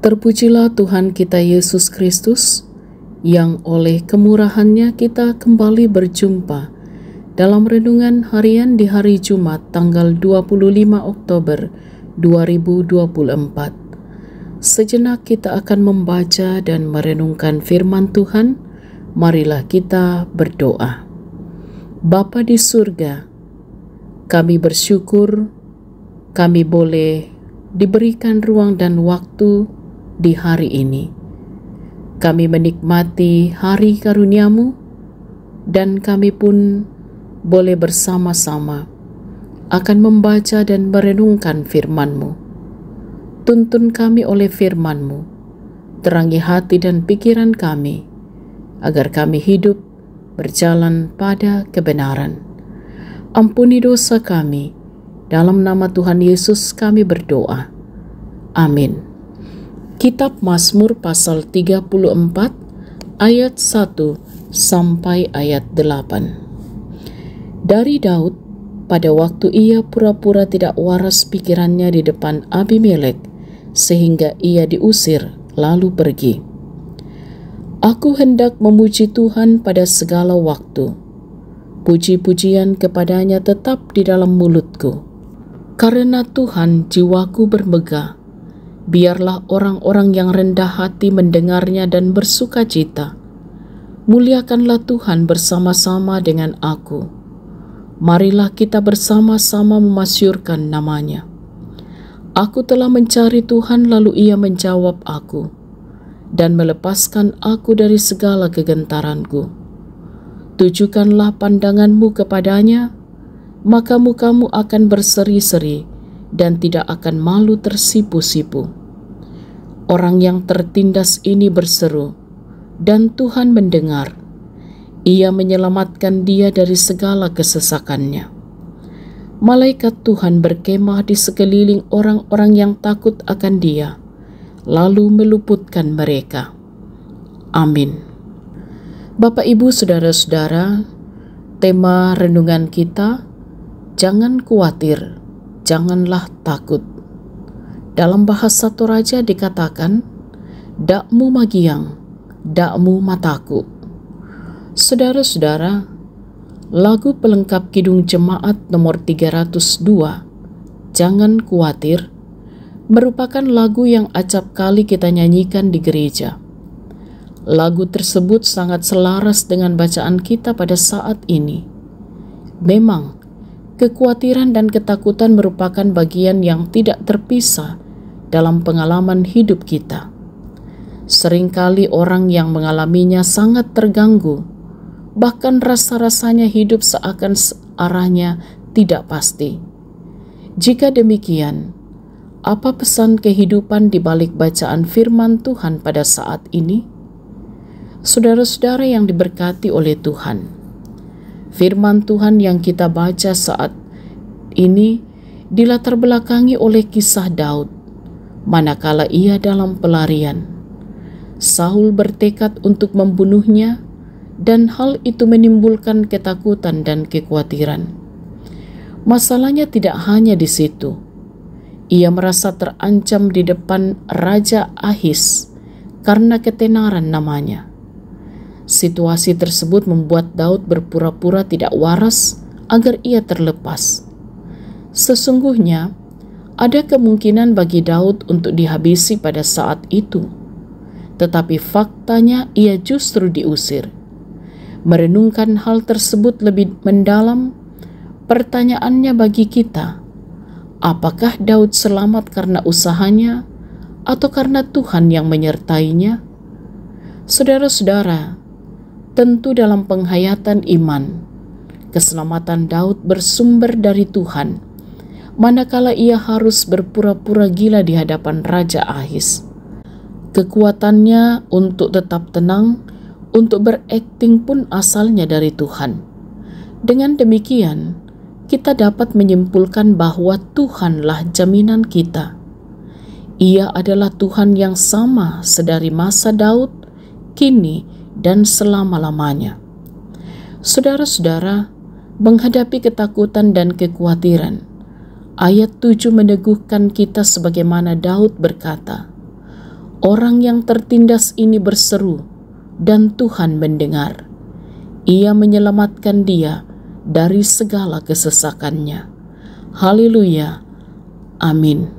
Terpujilah Tuhan kita Yesus Kristus, yang oleh kemurahannya kita kembali berjumpa dalam renungan harian di hari Jumat tanggal 25 Oktober 2024. Sejenak kita akan membaca dan merenungkan firman Tuhan, marilah kita berdoa. Bapa di surga, kami bersyukur kami boleh diberikan ruang dan waktu di hari ini. Kami menikmati hari karuniamu dan kami pun boleh bersama-sama akan membaca dan merenungkan FirmanMu. Tuntun kami oleh FirmanMu, terangi hati dan pikiran kami, agar kami hidup berjalan pada kebenaran. Ampuni dosa kami, dalam nama Tuhan Yesus kami berdoa. Amin. Kitab Mazmur pasal 34 ayat 1 sampai ayat 8. Dari Daud pada waktu ia pura-pura tidak waras pikirannya di depan Abimelek sehingga ia diusir lalu pergi. Aku hendak memuji Tuhan pada segala waktu. Puji-pujian kepadanya tetap di dalam mulutku. Karena Tuhan jiwaku bermegah, biarlah orang-orang yang rendah hati mendengarnya dan bersuka cita. Muliakanlah Tuhan bersama-sama dengan aku. Marilah kita bersama-sama memasyurkan namanya. Aku telah mencari Tuhan lalu ia menjawab aku dan melepaskan aku dari segala kegentaranku. Tujukanlah pandanganmu kepadanya, maka mukamu akan berseri-seri dan tidak akan malu tersipu-sipu. Orang yang tertindas ini berseru, dan Tuhan mendengar. Ia menyelamatkan dia dari segala kesesakannya. Malaikat Tuhan berkemah di sekeliling orang-orang yang takut akan dia, lalu meluputkan mereka. Amin. Bapak, Ibu, Saudara-saudara, tema renungan kita, jangan khawatir, janganlah takut. Dalam bahasa satu raja dikatakan, dakmu magiang, dakmu mataku. Saudara-saudara, lagu pelengkap Kidung Jemaat nomor 302, Jangan Kuatir, merupakan lagu yang acap kali kita nyanyikan di gereja. Lagu tersebut sangat selaras dengan bacaan kita pada saat ini. Memang, kekhawatiran dan ketakutan merupakan bagian yang tidak terpisah dalam pengalaman hidup kita. Seringkali orang yang mengalaminya sangat terganggu, bahkan rasa-rasanya hidup seakan arahnya tidak pasti. Jika demikian, apa pesan kehidupan di balik bacaan firman Tuhan pada saat ini? Saudara-saudara yang diberkati oleh Tuhan, Firman Tuhan yang kita baca saat ini dilatar belakangi oleh kisah Daud, manakala ia dalam pelarian. Saul bertekad untuk membunuhnya, dan hal itu menimbulkan ketakutan dan kekhawatiran. Masalahnya tidak hanya di situ. Ia merasa terancam di depan Raja Ahis karena ketenaran namanya. Situasi tersebut membuat Daud berpura-pura tidak waras agar ia terlepas. Sesungguhnya, ada kemungkinan bagi Daud untuk dihabisi pada saat itu, tetapi faktanya ia justru diusir. Merenungkan hal tersebut lebih mendalam, pertanyaannya bagi kita: apakah Daud selamat karena usahanya atau karena Tuhan yang menyertainya? Saudara-saudara, tentu dalam penghayatan iman. Keselamatan Daud bersumber dari Tuhan, manakala ia harus berpura-pura gila di hadapan Raja Ahis. Kekuatannya untuk tetap tenang, untuk berakting pun asalnya dari Tuhan. Dengan demikian, kita dapat menyimpulkan bahwa Tuhanlah jaminan kita. Ia adalah Tuhan yang sama sedari masa Daud, kini, dan selama-lamanya. Saudara-saudara, menghadapi ketakutan dan kekhawatiran, ayat 7 meneguhkan kita sebagaimana Daud berkata, Orang yang tertindas ini berseru, dan Tuhan mendengar. Ia menyelamatkan dia dari segala kesesakannya. Haleluya. Amin.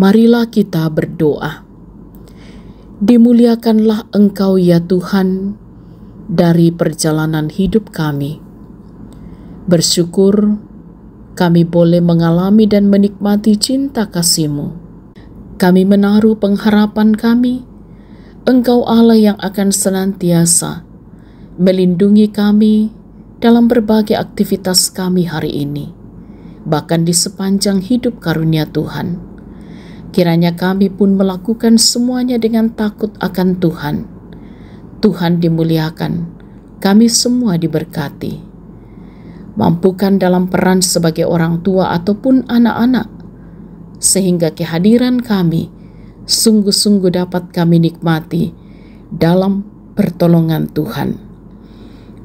Marilah kita berdoa. Dimuliakanlah Engkau, ya Tuhan, dari perjalanan hidup kami. Bersyukur kami boleh mengalami dan menikmati cinta kasih-Mu. Kami menaruh pengharapan kami, Engkau Allah yang akan senantiasa melindungi kami dalam berbagai aktivitas kami hari ini, bahkan di sepanjang hidup karunia Tuhan. Kiranya kami pun melakukan semuanya dengan takut akan Tuhan. Tuhan dimuliakan, kami semua diberkati. Mampukan dalam peran sebagai orang tua ataupun anak-anak, sehingga kehadiran kami sungguh-sungguh dapat kami nikmati dalam pertolongan Tuhan.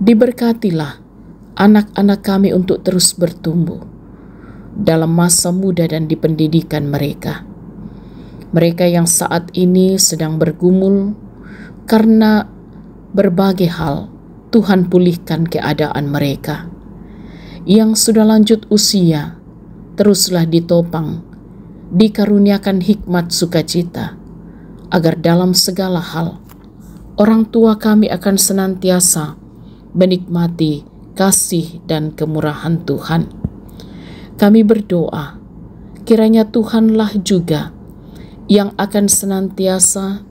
Diberkatilah anak-anak kami untuk terus bertumbuh dalam masa muda dan di pendidikan mereka mereka yang saat ini sedang bergumul karena berbagai hal, Tuhan pulihkan keadaan mereka. Yang sudah lanjut usia, teruslah ditopang, dikaruniakan hikmat sukacita, agar dalam segala hal, orang tua kami akan senantiasa menikmati kasih dan kemurahan Tuhan. Kami berdoa, kiranya Tuhanlah juga yang akan senantiasa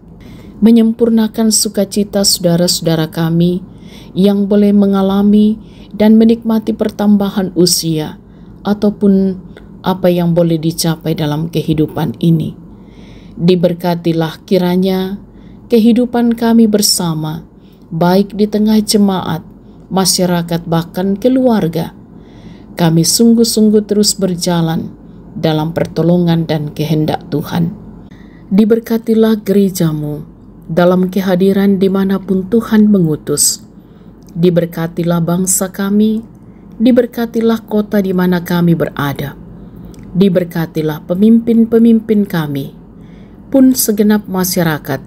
menyempurnakan sukacita saudara-saudara kami yang boleh mengalami dan menikmati pertambahan usia ataupun apa yang boleh dicapai dalam kehidupan ini. Diberkatilah kiranya kehidupan kami bersama, baik di tengah jemaat, masyarakat, bahkan keluarga. Kami sungguh-sungguh terus berjalan dalam pertolongan dan kehendak Tuhan. Diberkatilah gerejamu dalam kehadiran dimanapun Tuhan mengutus. Diberkatilah bangsa kami, diberkatilah kota di mana kami berada. Diberkatilah pemimpin-pemimpin kami, pun segenap masyarakat.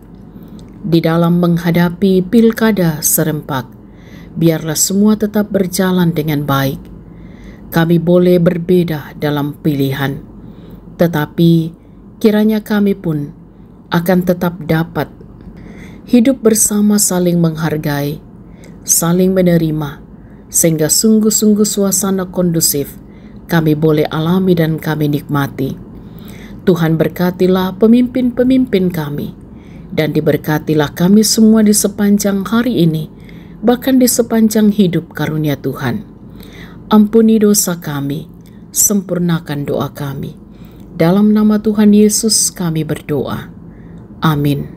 Di dalam menghadapi pilkada serempak, biarlah semua tetap berjalan dengan baik. Kami boleh berbeda dalam pilihan, tetapi kiranya kami pun akan tetap dapat hidup bersama saling menghargai, saling menerima, sehingga sungguh-sungguh suasana kondusif kami boleh alami dan kami nikmati. Tuhan berkatilah pemimpin-pemimpin kami, dan diberkatilah kami semua di sepanjang hari ini, bahkan di sepanjang hidup karunia Tuhan. Ampuni dosa kami, sempurnakan doa kami. Dalam nama Tuhan Yesus kami berdoa. Amin.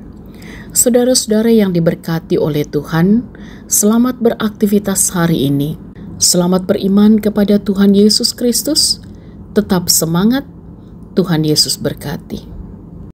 Saudara-saudara yang diberkati oleh Tuhan, selamat beraktivitas hari ini. Selamat beriman kepada Tuhan Yesus Kristus. Tetap semangat. Tuhan Yesus berkati.